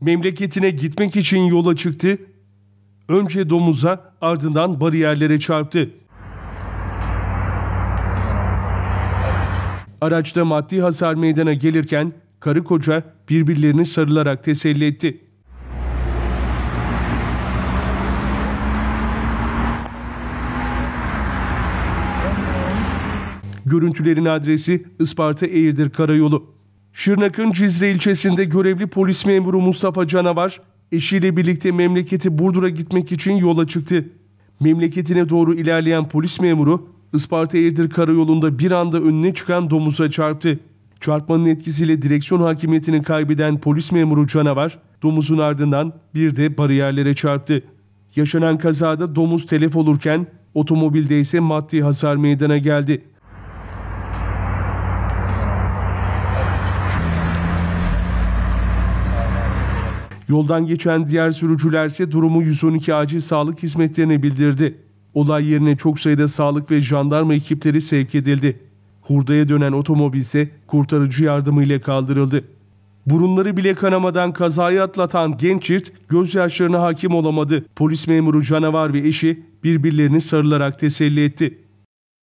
memleketine gitmek için yola çıktı. Önce domuza ardından bariyerlere çarptı. Araçta maddi hasar meydana gelirken karı koca birbirlerini sarılarak teselli etti. Görüntülerin adresi Isparta Eğirdir Karayolu. Şırnak'ın Cizre ilçesinde görevli polis memuru Mustafa Canavar, eşiyle birlikte memleketi Burdur'a gitmek için yola çıktı. Memleketine doğru ilerleyen polis memuru, Isparta erdir Karayolu'nda bir anda önüne çıkan domuza çarptı. Çarpmanın etkisiyle direksiyon hakimiyetini kaybeden polis memuru Canavar, domuzun ardından bir de bariyerlere çarptı. Yaşanan kazada domuz telef olurken, otomobilde ise maddi hasar meydana geldi. Yoldan geçen diğer sürücüler ise durumu 112 acil sağlık hizmetlerine bildirdi. Olay yerine çok sayıda sağlık ve jandarma ekipleri sevk edildi. Hurdaya dönen otomobil ise kurtarıcı yardımıyla kaldırıldı. Burunları bile kanamadan kazayı atlatan genç çift gözyaşlarına hakim olamadı. Polis memuru canavar ve eşi birbirlerini sarılarak teselli etti.